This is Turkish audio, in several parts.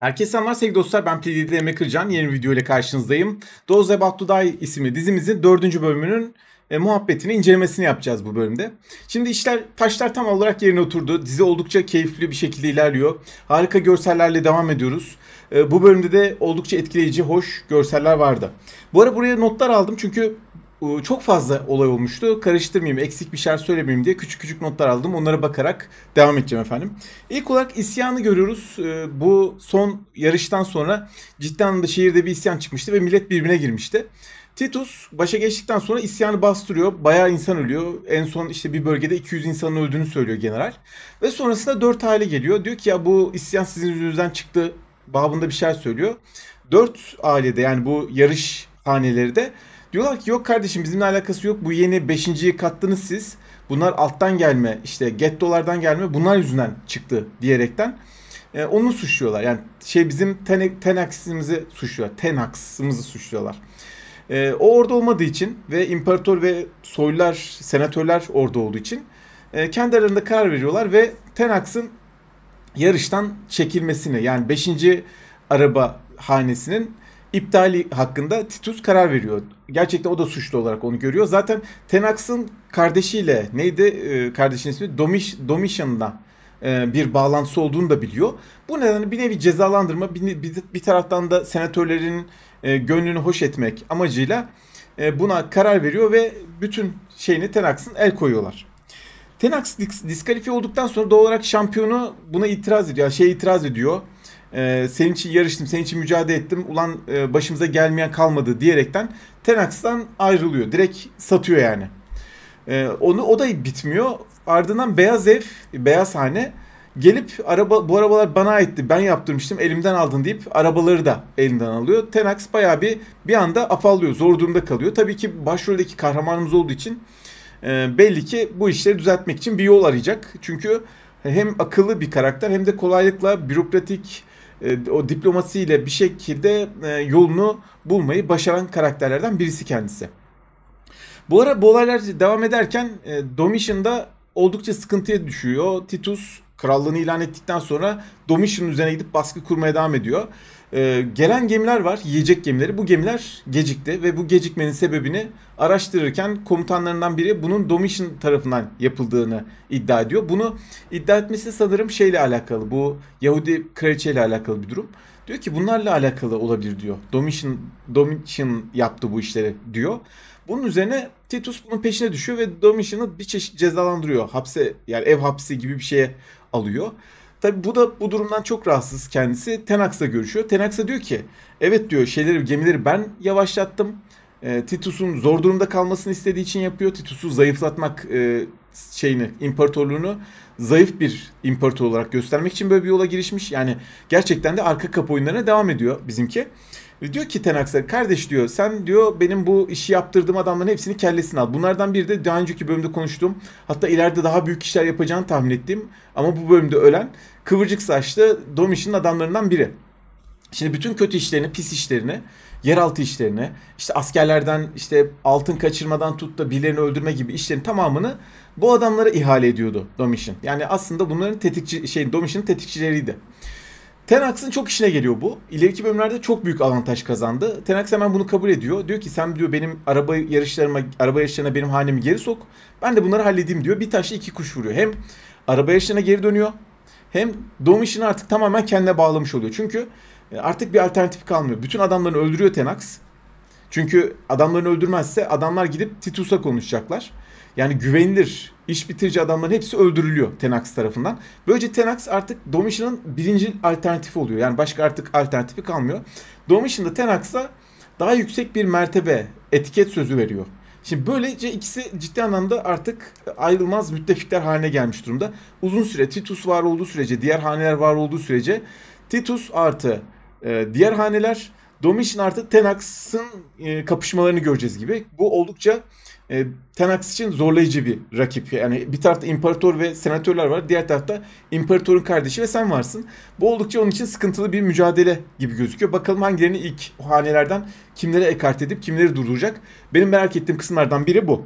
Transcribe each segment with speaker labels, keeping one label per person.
Speaker 1: Herkese selamlar sevgili dostlar ben PDD Emre Kırcan yeni video ile karşınızdayım. Those About To Die isimli dizimizin dördüncü bölümünün e, muhabbetini incelemesini yapacağız bu bölümde. Şimdi işler taşlar tam olarak yerine oturdu. Dizi oldukça keyifli bir şekilde ilerliyor. Harika görsellerle devam ediyoruz. E, bu bölümde de oldukça etkileyici, hoş görseller vardı. Bu ara buraya notlar aldım çünkü ee, çok fazla olay olmuştu. Karıştırmayayım, eksik bir şeyler söylemeyeyim diye küçük küçük notlar aldım. Onlara bakarak devam edeceğim efendim. İlk olarak isyanı görüyoruz. Ee, bu son yarıştan sonra ciddi anlamda şehirde bir isyan çıkmıştı ve millet birbirine girmişti. Titus başa geçtikten sonra isyanı bastırıyor. Bayağı insan ölüyor. En son işte bir bölgede 200 insanın öldüğünü söylüyor general. Ve sonrasında 4 aile geliyor. Diyor ki ya bu isyan sizin yüzünüzden çıktı babında bir şeyler söylüyor. 4 ailede yani bu yarış haneleri de Diyorlar ki yok kardeşim bizimle alakası yok. Bu yeni 5.yi kattınız siz. Bunlar alttan gelme işte get dolardan gelme bunlar yüzünden çıktı diyerekten e, onu suçluyorlar. Yani şey bizim ten, tenaksimizi suçluyorlar. Tenaksımızı suçluyorlar. E, o orada olmadığı için ve imparator ve soylar senatörler orada olduğu için e, kendi aralarında karar veriyorlar ve Tenax'ın yarıştan çekilmesini yani 5. araba hanesinin iptali hakkında Titus karar veriyor. Gerçekten o da suçlu olarak onu görüyor. Zaten Tenax'ın kardeşiyle neydi e, kardeşinin ismi? Domiş, Domitian'la e, bir bağlantısı olduğunu da biliyor. Bu nedenle bir nevi cezalandırma bir, bir, taraftan da senatörlerin e, gönlünü hoş etmek amacıyla e, buna karar veriyor ve bütün şeyini Tenax'ın el koyuyorlar. Tenax diskalifiye olduktan sonra doğal olarak şampiyonu buna itiraz ediyor. Yani şey itiraz ediyor e, senin için yarıştım, senin için mücadele ettim, ulan e, başımıza gelmeyen kalmadı diyerekten Tenax'tan ayrılıyor. Direkt satıyor yani. E, onu o da bitmiyor. Ardından Beyaz Ev, Beyaz Hane gelip araba bu arabalar bana aitti ben yaptırmıştım elimden aldın deyip arabaları da elinden alıyor. Tenax baya bir bir anda afallıyor zor durumda kalıyor. Tabii ki başroldeki kahramanımız olduğu için e, belli ki bu işleri düzeltmek için bir yol arayacak. Çünkü hem akıllı bir karakter hem de kolaylıkla bürokratik e, o diplomasiyle bir şekilde e, yolunu bulmayı başaran karakterlerden birisi kendisi. Bu ara bu olaylar devam ederken e, Domitian da oldukça sıkıntıya düşüyor. Titus Krallığını ilan ettikten sonra Domitian'ın üzerine gidip baskı kurmaya devam ediyor. Ee, gelen gemiler var, yiyecek gemileri. Bu gemiler gecikti ve bu gecikmenin sebebini araştırırken komutanlarından biri bunun Domitian tarafından yapıldığını iddia ediyor. Bunu iddia etmesi sanırım şeyle alakalı, bu Yahudi kraliçeyle alakalı bir durum. Diyor ki bunlarla alakalı olabilir diyor. Domitian, Domitian yaptı bu işleri diyor. Bunun üzerine Titus bunun peşine düşüyor ve Domitian'ı bir çeşit cezalandırıyor. Hapse yani ev hapsi gibi bir şeye alıyor. Tabi bu da bu durumdan çok rahatsız kendisi. Tenax'la görüşüyor. Tenax'a diyor ki evet diyor şeyleri gemileri ben yavaşlattım. E, Titus'un zor durumda kalmasını istediği için yapıyor. Titus'u zayıflatmak e, şeyini imparatorluğunu zayıf bir imparator olarak göstermek için böyle bir yola girişmiş. Yani gerçekten de arka kapı oyunlarına devam ediyor bizimki. E, diyor ki Tenaxer kardeş diyor sen diyor benim bu işi yaptırdığım adamların hepsini kellesini al. Bunlardan biri de daha önceki bölümde konuştum. Hatta ileride daha büyük işler yapacağını tahmin ettiğim ama bu bölümde ölen kıvırcık saçlı Domiş'in adamlarından biri. Şimdi bütün kötü işlerini, pis işlerini, yeraltı işlerini, işte askerlerden işte altın kaçırmadan tut da birilerini öldürme gibi işlerin tamamını bu adamlara ihale ediyordu Domiş'in. Yani aslında bunların tetikçi şey Domiş'in tetikçileriydi. Tenax'ın çok işine geliyor bu. İleriki bölümlerde çok büyük avantaj kazandı. Tenax hemen bunu kabul ediyor. Diyor ki sen diyor benim araba yarışlarıma araba yarışlarına benim hanemi geri sok. Ben de bunları halledeyim diyor. Bir taşla iki kuş vuruyor. Hem araba yarışlarına geri dönüyor. Hem doğum işini artık tamamen kendine bağlamış oluyor. Çünkü e, artık bir alternatif kalmıyor. Bütün adamlarını öldürüyor Tenax. Çünkü adamlarını öldürmezse adamlar gidip Titus'a konuşacaklar. Yani güvenilir iş bitirici adamların hepsi öldürülüyor Tenax tarafından. Böylece Tenax artık Domitian'ın birinci alternatifi oluyor. Yani başka artık alternatifi kalmıyor. Domitian da Tenax'a daha yüksek bir mertebe etiket sözü veriyor. Şimdi böylece ikisi ciddi anlamda artık ayrılmaz müttefikler haline gelmiş durumda. Uzun süre Titus var olduğu sürece, diğer haneler var olduğu sürece Titus artı e, diğer haneler Domitian artı Tenax'ın e, kapışmalarını göreceğiz gibi. Bu oldukça e, Tenax için zorlayıcı bir rakip. Yani bir tarafta imparator ve senatörler var. Diğer tarafta imparatorun kardeşi ve sen varsın. Bu oldukça onun için sıkıntılı bir mücadele gibi gözüküyor. Bakalım hangilerini ilk o hanelerden kimlere ekart edip kimleri durduracak. Benim merak ettiğim kısımlardan biri bu.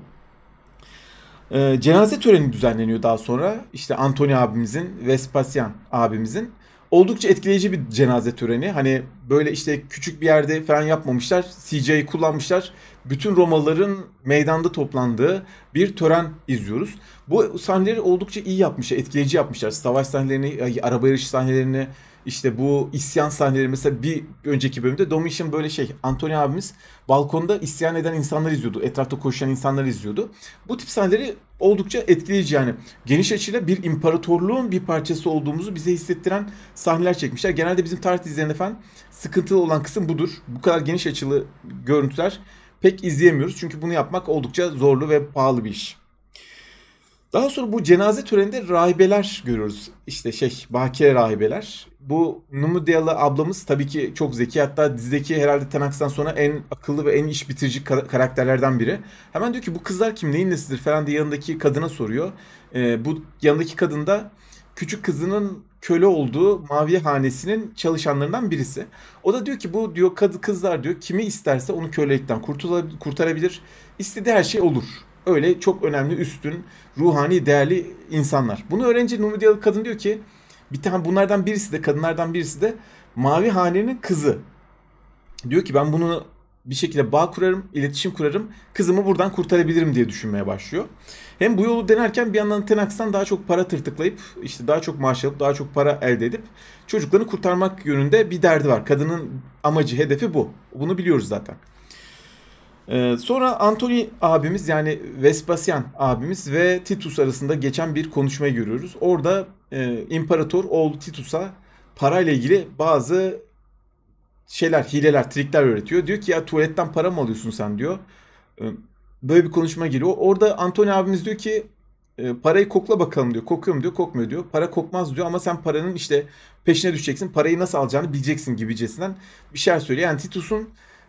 Speaker 1: E, cenaze töreni düzenleniyor daha sonra. İşte Antony abimizin, Vespasian abimizin. Oldukça etkileyici bir cenaze töreni. Hani böyle işte küçük bir yerde falan yapmamışlar. CGI kullanmışlar bütün Romalıların meydanda toplandığı bir tören izliyoruz. Bu sahneleri oldukça iyi yapmışlar, etkileyici yapmışlar. Savaş sahnelerini, araba yarışı sahnelerini, işte bu isyan sahneleri mesela bir önceki bölümde Domitian böyle şey Antonio abimiz balkonda isyan eden insanları izliyordu. Etrafta koşan insanları izliyordu. Bu tip sahneleri oldukça etkileyici yani. Geniş açıyla bir imparatorluğun bir parçası olduğumuzu bize hissettiren sahneler çekmişler. Genelde bizim tarih dizilerinde falan sıkıntılı olan kısım budur. Bu kadar geniş açılı görüntüler pek izleyemiyoruz. Çünkü bunu yapmak oldukça zorlu ve pahalı bir iş. Daha sonra bu cenaze töreninde rahibeler görüyoruz. İşte şey bakire rahibeler. Bu Numudiyalı ablamız tabii ki çok zeki. Hatta dizideki herhalde Tenaks'tan sonra en akıllı ve en iş bitirici karakterlerden biri. Hemen diyor ki bu kızlar kim neyin nesidir falan diye yanındaki kadına soruyor. Ee, bu yanındaki kadın da küçük kızının köle olduğu mavi hanesinin çalışanlarından birisi. O da diyor ki bu diyor kadı kızlar diyor kimi isterse onu kölelikten kurtarabilir. İstediği her şey olur. Öyle çok önemli, üstün, ruhani, değerli insanlar. Bunu öğrenci Numidyalı kadın diyor ki bir tane bunlardan birisi de kadınlardan birisi de mavi hanenin kızı. Diyor ki ben bunu bir şekilde bağ kurarım, iletişim kurarım, kızımı buradan kurtarabilirim diye düşünmeye başlıyor. Hem bu yolu denerken bir yandan Tenax'tan daha çok para tırtıklayıp işte daha çok maaş alıp daha çok para elde edip çocuklarını kurtarmak yönünde bir derdi var. Kadının amacı, hedefi bu. Bunu biliyoruz zaten. Ee, sonra Antoni abimiz yani Vespasyan abimiz ve Titus arasında geçen bir konuşmayı görüyoruz. Orada e, imparator oğlu Titus'a parayla ilgili bazı şeyler, hileler, trikler öğretiyor. Diyor ki ya tuvaletten para mı alıyorsun sen diyor. Ee, böyle bir konuşma giriyor. Orada Antony abimiz diyor ki ee, parayı kokla bakalım diyor. Kokuyor mu diyor, kokmuyor diyor. Para kokmaz diyor ama sen paranın işte peşine düşeceksin. Parayı nasıl alacağını bileceksin gibicesinden bir şeyler söylüyor. Yani Titus'un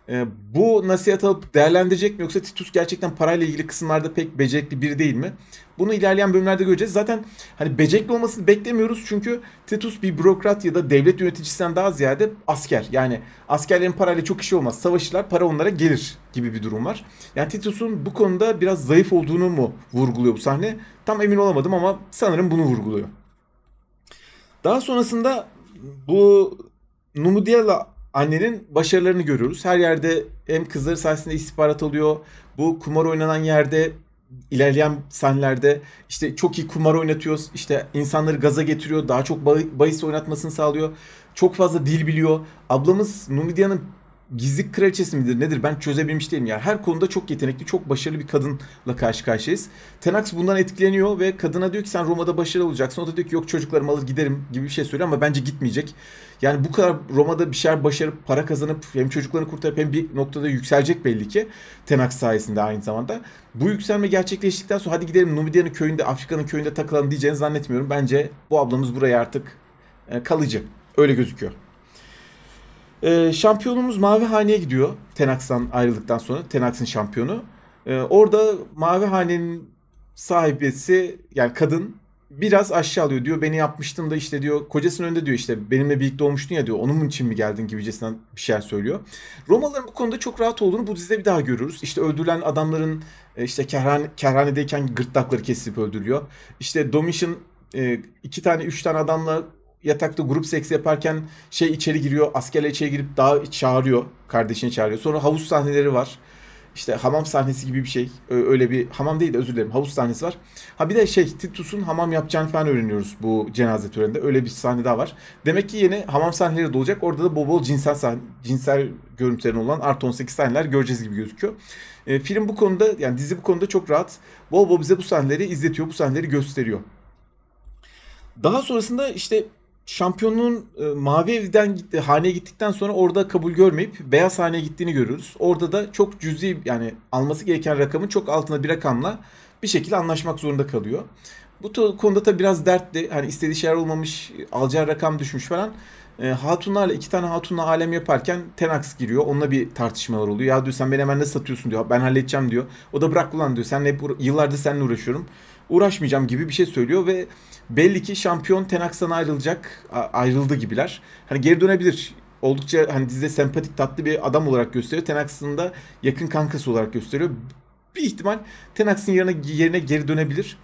Speaker 1: e, bu nasihat alıp değerlendirecek mi yoksa Titus gerçekten parayla ilgili kısımlarda pek becerikli biri değil mi? Bunu ilerleyen bölümlerde göreceğiz. Zaten hani becerikli olmasını beklemiyoruz çünkü Titus bir bürokrat ya da devlet yöneticisinden daha ziyade asker. Yani askerlerin parayla çok işi olmaz. Savaşırlar para onlara gelir gibi bir durum var. Yani Titus'un bu konuda biraz zayıf olduğunu mu vurguluyor bu sahne? Tam emin olamadım ama sanırım bunu vurguluyor. Daha sonrasında bu Numudiala annenin başarılarını görüyoruz. Her yerde hem kızları sayesinde istihbarat alıyor. Bu kumar oynanan yerde ilerleyen sahnelerde işte çok iyi kumar oynatıyoruz. İşte insanları gaza getiriyor. Daha çok bahis oynatmasını sağlıyor. Çok fazla dil biliyor. Ablamız Numidia'nın gizli kraliçesi midir nedir ben çözebilmiş değilim. Yani her konuda çok yetenekli, çok başarılı bir kadınla karşı karşıyayız. Tenax bundan etkileniyor ve kadına diyor ki sen Roma'da başarılı olacaksın. O da diyor ki yok çocuklarımı alır giderim gibi bir şey söylüyor ama bence gitmeyecek. Yani bu kadar Roma'da bir şeyler başarıp para kazanıp hem çocuklarını kurtarıp hem bir noktada yükselecek belli ki. Tenax sayesinde aynı zamanda. Bu yükselme gerçekleştikten sonra hadi gidelim Numidia'nın köyünde, Afrika'nın köyünde takılalım diyeceğini zannetmiyorum. Bence bu ablamız buraya artık e, kalıcı. Öyle gözüküyor. E, şampiyonumuz Mavi Hane'ye gidiyor. Tenax'tan ayrıldıktan sonra. Tenax'ın şampiyonu. E, orada Mavi Hane'nin sahibesi yani kadın biraz aşağı alıyor diyor. Beni yapmıştın da işte diyor kocasının önünde diyor işte benimle birlikte olmuştun ya diyor. Onun için mi geldin gibicesinden bir şeyler söylüyor. Romalıların bu konuda çok rahat olduğunu bu dizide bir daha görürüz İşte öldürülen adamların e, işte kerhane, kerhanedeyken gırtlakları kesip öldürüyor İşte Domitian e, iki tane üç tane adamla yatakta grup seks yaparken şey içeri giriyor. Askerler içeri girip daha çağırıyor. Kardeşini çağırıyor. Sonra havuz sahneleri var. İşte hamam sahnesi gibi bir şey. Öyle bir hamam değil de özür dilerim havuz sahnesi var. Ha bir de şey Titus'un hamam yapacağını falan öğreniyoruz bu cenaze töreninde. Öyle bir sahne daha var. Demek ki yeni hamam sahneleri de olacak. Orada da bol bol cinsel sahne, cinsel görüntülerin olan artı 18 sahneler göreceğiz gibi gözüküyor. E, film bu konuda yani dizi bu konuda çok rahat. Bol bol bize bu sahneleri izletiyor. Bu sahneleri gösteriyor. Daha sonrasında işte şampiyonun e, mavi evden gitti, haneye gittikten sonra orada kabul görmeyip beyaz haneye gittiğini görürüz. Orada da çok cüzi yani alması gereken rakamın çok altında bir rakamla bir şekilde anlaşmak zorunda kalıyor. Bu konuda da biraz dertli. Hani istediği şeyler olmamış, alacağı rakam düşmüş falan. E, hatunlarla iki tane hatunla alem yaparken Tenax giriyor. Onunla bir tartışmalar oluyor. Ya diyor sen beni hemen ne satıyorsun diyor. Ben halledeceğim diyor. O da bırak ulan diyor. Sen hep yıllardır seninle uğraşıyorum uğraşmayacağım gibi bir şey söylüyor ve belli ki şampiyon Tenax'tan ayrılacak ayrıldı gibiler. Hani geri dönebilir. Oldukça hani dizide sempatik tatlı bir adam olarak gösteriyor. Tenax'ın da yakın kankası olarak gösteriyor. Bir ihtimal Tenax'ın yerine, yerine geri dönebilir.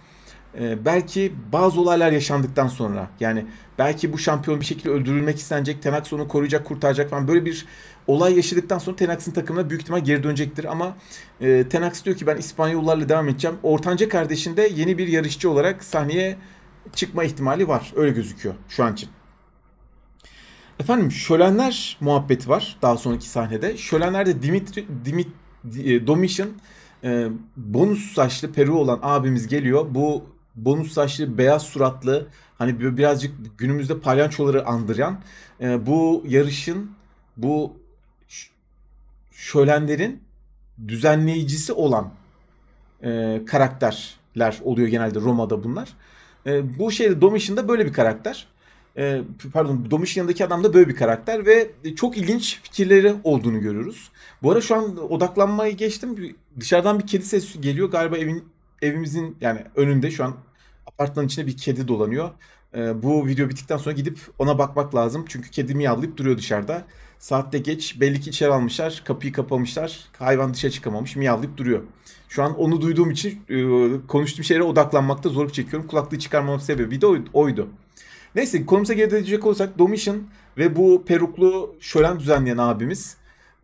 Speaker 1: Ee, belki bazı olaylar yaşandıktan sonra yani belki bu şampiyon bir şekilde öldürülmek istenecek. Tenax onu koruyacak, kurtaracak falan böyle bir olay yaşadıktan sonra Tenax'ın takımına büyük ihtimal geri dönecektir. Ama e, Tenax diyor ki ben İspanyollarla devam edeceğim. Ortanca kardeşinde yeni bir yarışçı olarak sahneye çıkma ihtimali var. Öyle gözüküyor şu an için. Efendim şölenler muhabbeti var daha sonraki sahnede. Şölenlerde Dimitri, Dimit, e, Domitian e, bonus saçlı Peru olan abimiz geliyor. Bu bonus saçlı beyaz suratlı hani birazcık günümüzde palyaçoları andıran e, bu yarışın bu şölenlerin düzenleyicisi olan e, karakterler oluyor genelde Roma'da bunlar. E, bu şeyde Domitian'da böyle bir karakter. E, pardon Domitian'daki adam da böyle bir karakter ve çok ilginç fikirleri olduğunu görüyoruz. Bu ara şu an odaklanmayı geçtim. Dışarıdan bir kedi sesi geliyor. Galiba evin evimizin yani önünde şu an apartmanın içinde bir kedi dolanıyor. E, bu video bittikten sonra gidip ona bakmak lazım. Çünkü kedi miyavlayıp duruyor dışarıda. Saatte geç belli ki içeri almışlar. Kapıyı kapamışlar. Hayvan dışa çıkamamış. Miyavlayıp duruyor. Şu an onu duyduğum için e, konuştuğum şeylere odaklanmakta zorluk çekiyorum. Kulaklığı çıkarmamın sebebi de oydu. Neyse konumuza geri dönecek olursak, Domitian ve bu peruklu şölen düzenleyen abimiz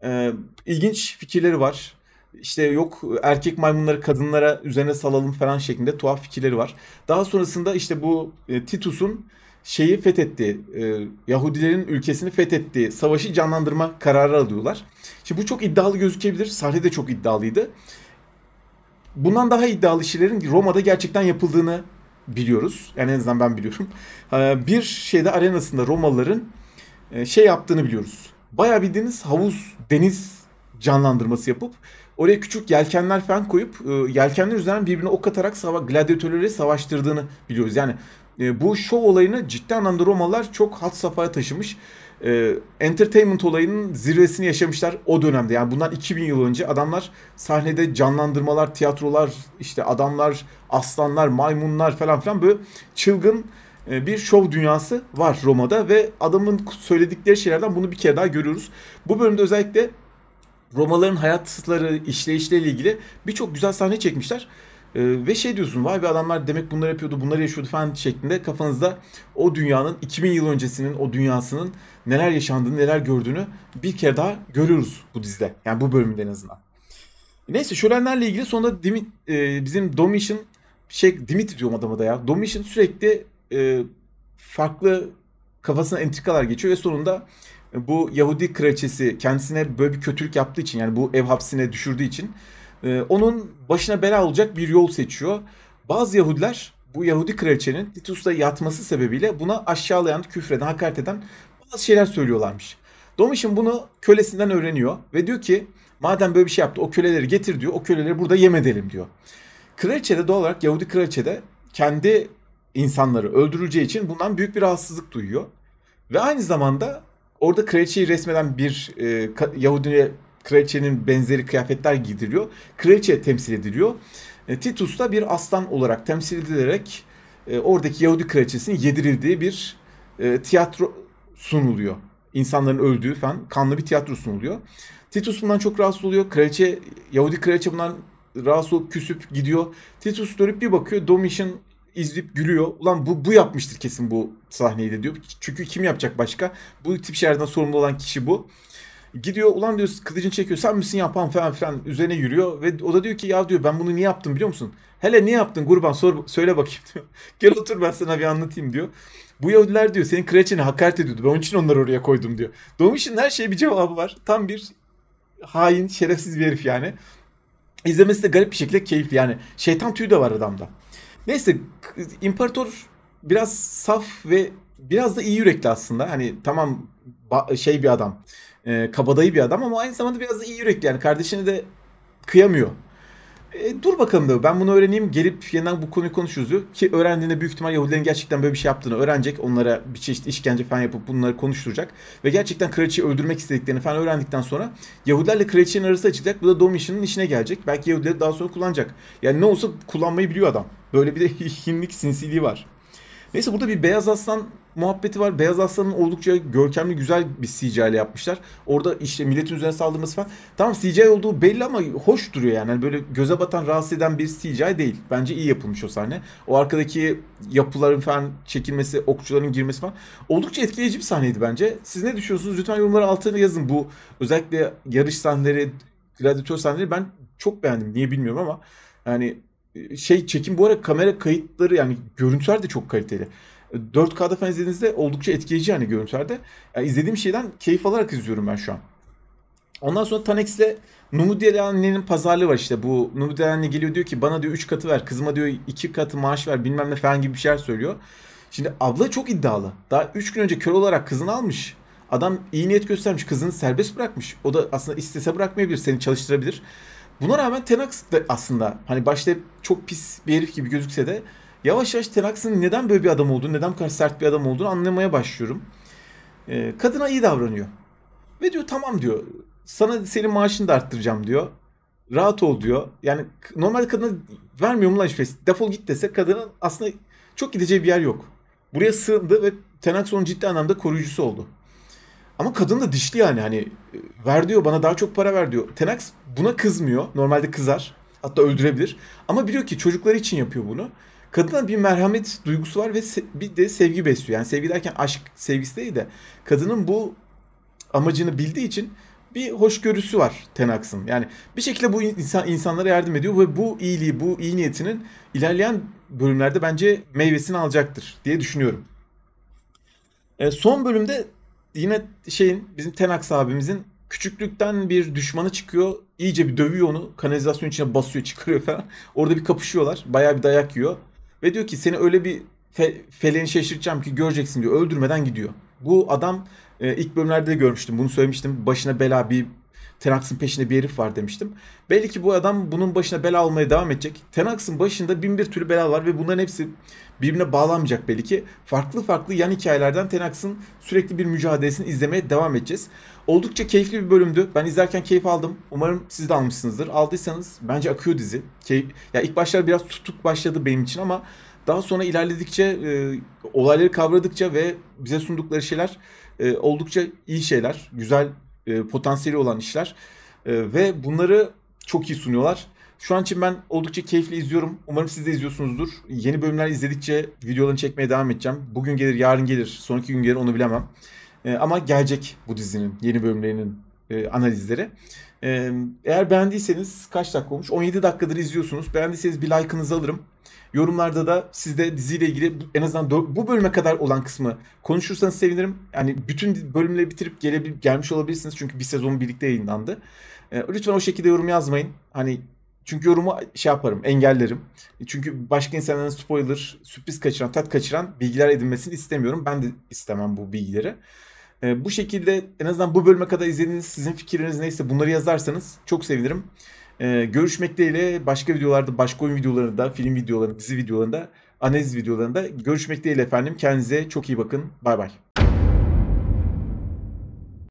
Speaker 1: e, ilginç fikirleri var. İşte yok erkek maymunları kadınlara üzerine salalım falan şeklinde tuhaf fikirleri var. Daha sonrasında işte bu e, Titus'un şeyi fethetti, e, Yahudilerin ülkesini fethetti, savaşı canlandırma kararı alıyorlar. Şimdi bu çok iddialı gözükebilir. Sahne de çok iddialıydı. Bundan daha iddialı şeylerin Roma'da gerçekten yapıldığını biliyoruz. Yani en azından ben biliyorum. E, bir şeyde arenasında Romalıların e, şey yaptığını biliyoruz. Bayağı bildiğiniz havuz, deniz canlandırması yapıp oraya küçük yelkenler falan koyup e, yelkenler üzerinden birbirine ok atarak sava gladyatörleri savaştırdığını biliyoruz. Yani e, bu şov olayını ciddi anlamda Romalılar çok hat safhaya taşımış. E, entertainment olayının zirvesini yaşamışlar o dönemde. Yani bundan 2000 yıl önce adamlar sahnede canlandırmalar, tiyatrolar, işte adamlar, aslanlar, maymunlar falan filan böyle çılgın e, bir şov dünyası var Roma'da ve adamın söyledikleri şeylerden bunu bir kere daha görüyoruz. Bu bölümde özellikle Romalıların hayatları, işleyişleriyle ilgili birçok güzel sahne çekmişler. Ee, ve şey diyorsun vay be adamlar demek bunları yapıyordu bunları yaşıyordu falan şeklinde kafanızda o dünyanın 2000 yıl öncesinin o dünyasının neler yaşandığını neler gördüğünü bir kere daha görüyoruz bu dizide. Yani bu bölümde en azından. Neyse şölenlerle ilgili sonunda Dimi, e, bizim Domitian şey Dimit diyorum adama da ya. Domitian sürekli e, farklı kafasına entrikalar geçiyor ve sonunda e, bu Yahudi kraliçesi kendisine böyle bir kötülük yaptığı için yani bu ev hapsine düşürdüğü için e, onun başına bela olacak bir yol seçiyor. Bazı Yahudiler bu Yahudi kraliçenin Titus'ta yatması sebebiyle buna aşağılayan, küfreden, hakaret eden bazı şeyler söylüyorlarmış. Domitian bunu kölesinden öğreniyor ve diyor ki madem böyle bir şey yaptı o köleleri getir diyor. O köleleri burada yem edelim diyor. Kraliçe de doğal olarak Yahudi kraliçe de kendi insanları öldürüleceği için bundan büyük bir rahatsızlık duyuyor. Ve aynı zamanda orada kraliçeyi resmeden bir e, Yahudi'ye Kraliçenin benzeri kıyafetler giydiriliyor, Kraliçe temsil ediliyor. E, Titus da bir aslan olarak temsil edilerek e, oradaki Yahudi kraliçesinin yedirildiği bir e, tiyatro sunuluyor. İnsanların öldüğü falan kanlı bir tiyatro sunuluyor. Titus bundan çok rahatsız oluyor. Kraliçe, Yahudi kraliçe bundan rahatsız olup küsüp gidiyor. Titus dönüp bir bakıyor Domitian izleyip gülüyor. Ulan bu, bu yapmıştır kesin bu sahneyi de diyor. Çünkü kim yapacak başka? Bu tip şeylerden sorumlu olan kişi bu. Gidiyor ulan diyor kılıcını çekiyor sen misin yapan falan filan üzerine yürüyor ve o da diyor ki ya diyor ben bunu niye yaptım biliyor musun? Hele niye yaptın kurban sor, söyle bakayım diyor. Gel otur ben sana bir anlatayım diyor. Bu Yahudiler diyor senin kraliçene hakaret ediyordu ben onun için onları oraya koydum diyor. Doğmuş'un her şeye bir cevabı var. Tam bir hain şerefsiz bir herif yani. İzlemesi de garip bir şekilde keyifli yani. Şeytan tüyü de var adamda. Neyse imparator biraz saf ve biraz da iyi yürekli aslında. Hani tamam şey bir adam. E, kabadayı bir adam ama aynı zamanda biraz da iyi yürekli. Yani kardeşini de kıyamıyor. E, dur bakalım diyor. Ben bunu öğreneyim. Gelip yeniden bu konuyu konuşuruz diyor. Ki öğrendiğinde büyük ihtimal Yahudilerin gerçekten böyle bir şey yaptığını öğrenecek. Onlara bir çeşit işkence falan yapıp bunları konuşturacak. Ve gerçekten kraliçeyi öldürmek istediklerini falan öğrendikten sonra Yahudilerle kraliçenin arası açılacak. Bu da Domitian'ın işine gelecek. Belki Yahudiler daha sonra kullanacak. Yani ne olsa kullanmayı biliyor adam. Böyle bir de hinlik sinsiliği var. Neyse burada bir Beyaz Aslan muhabbeti var. Beyaz Aslan'ın oldukça görkemli güzel bir CGI ile yapmışlar. Orada işte milletin üzerine saldırması falan. Tamam CGI olduğu belli ama hoş duruyor yani. yani. Böyle göze batan rahatsız eden bir CGI değil. Bence iyi yapılmış o sahne. O arkadaki yapıların falan çekilmesi, okçuların girmesi falan. Oldukça etkileyici bir sahneydi bence. Siz ne düşünüyorsunuz? Lütfen yorumlara altına yazın. Bu özellikle yarış sahneleri, gladyatör sahneleri ben çok beğendim. Niye bilmiyorum ama yani şey çekim bu arada kamera kayıtları yani görüntüler de çok kaliteli. 4K'da falan izlediğinizde oldukça etkileyici yani görüntülerde. Yani izlediğim şeyden keyif alarak izliyorum ben şu an. Ondan sonra Tanex'le Numudiyeli annenin pazarlığı var işte bu Numudiyeli geliyor diyor ki bana diyor 3 katı ver kızıma diyor 2 katı maaş ver bilmem ne falan gibi bir şeyler söylüyor. Şimdi abla çok iddialı. Daha 3 gün önce kör olarak kızını almış. Adam iyi niyet göstermiş kızını serbest bırakmış. O da aslında istese bırakmayabilir seni çalıştırabilir. Buna rağmen Tenax da aslında hani başta çok pis bir herif gibi gözükse de yavaş yavaş Tenax'ın neden böyle bir adam olduğunu, neden bu kadar sert bir adam olduğunu anlamaya başlıyorum. E, kadına iyi davranıyor. Ve diyor tamam diyor. Sana senin maaşını da arttıracağım diyor. Rahat ol diyor. Yani normalde kadına vermiyor mu lan hiçbir şey? Defol git dese kadının aslında çok gideceği bir yer yok. Buraya sığındı ve Tenax onun ciddi anlamda koruyucusu oldu. Ama kadın da dişli yani hani ver diyor bana daha çok para ver diyor. Tenax buna kızmıyor. Normalde kızar. Hatta öldürebilir. Ama biliyor ki çocukları için yapıyor bunu. Kadına bir merhamet duygusu var ve bir de sevgi besliyor. Yani sevgi derken aşk sevgisi değil de kadının bu amacını bildiği için bir hoşgörüsü var Tenax'ın. Yani bir şekilde bu insan insanlara yardım ediyor ve bu iyiliği, bu iyi niyetinin ilerleyen bölümlerde bence meyvesini alacaktır diye düşünüyorum. E, son bölümde yine şeyin bizim Tenax abimizin küçüklükten bir düşmanı çıkıyor. iyice bir dövüyor onu. Kanalizasyon içine basıyor çıkarıyor falan. Orada bir kapışıyorlar. baya bir dayak yiyor. Ve diyor ki seni öyle bir fe, feleni şaşırtacağım ki göreceksin diyor. Öldürmeden gidiyor. Bu adam e, ilk bölümlerde de görmüştüm. Bunu söylemiştim. Başına bela bir Tenax'ın peşinde bir herif var demiştim. Belli ki bu adam bunun başına bela almaya devam edecek. Tenax'ın başında bin bir türlü bela var ve bunların hepsi birbirine bağlanmayacak belli ki. Farklı farklı yan hikayelerden Tenax'ın sürekli bir mücadelesini izlemeye devam edeceğiz. Oldukça keyifli bir bölümdü. Ben izlerken keyif aldım. Umarım siz de almışsınızdır. Aldıysanız bence akıyor dizi. Keyif... Ya ilk başlar biraz tutuk başladı benim için ama daha sonra ilerledikçe e, olayları kavradıkça ve bize sundukları şeyler e, oldukça iyi şeyler, güzel e, potansiyeli olan işler e, ve bunları çok iyi sunuyorlar. Şu an için ben oldukça keyifli izliyorum. Umarım siz de izliyorsunuzdur. Yeni bölümler izledikçe videolarını çekmeye devam edeceğim. Bugün gelir, yarın gelir, sonraki gün gelir onu bilemem. E, ama gelecek bu dizinin yeni bölümlerinin e, analizleri. Ee, eğer beğendiyseniz kaç dakika olmuş? 17 dakikadır izliyorsunuz. Beğendiyseniz bir like'ınızı alırım. Yorumlarda da sizde diziyle ilgili en azından bu bölüme kadar olan kısmı konuşursanız sevinirim. Yani bütün bölümleri bitirip gele, gelmiş olabilirsiniz. Çünkü bir sezon birlikte yayınlandı. Ee, lütfen o şekilde yorum yazmayın. Hani çünkü yorumu şey yaparım, engellerim. Çünkü başka insanların spoiler, sürpriz kaçıran, tat kaçıran bilgiler edinmesini istemiyorum. Ben de istemem bu bilgileri. E, bu şekilde en azından bu bölüme kadar izlediğiniz sizin fikirleriniz neyse bunları yazarsanız çok sevinirim. E, ee, görüşmek dileğiyle başka videolarda, başka oyun videolarında, film videolarında, dizi videolarında, analiz videolarında görüşmek dileğiyle efendim. Kendinize çok iyi bakın. Bay bay.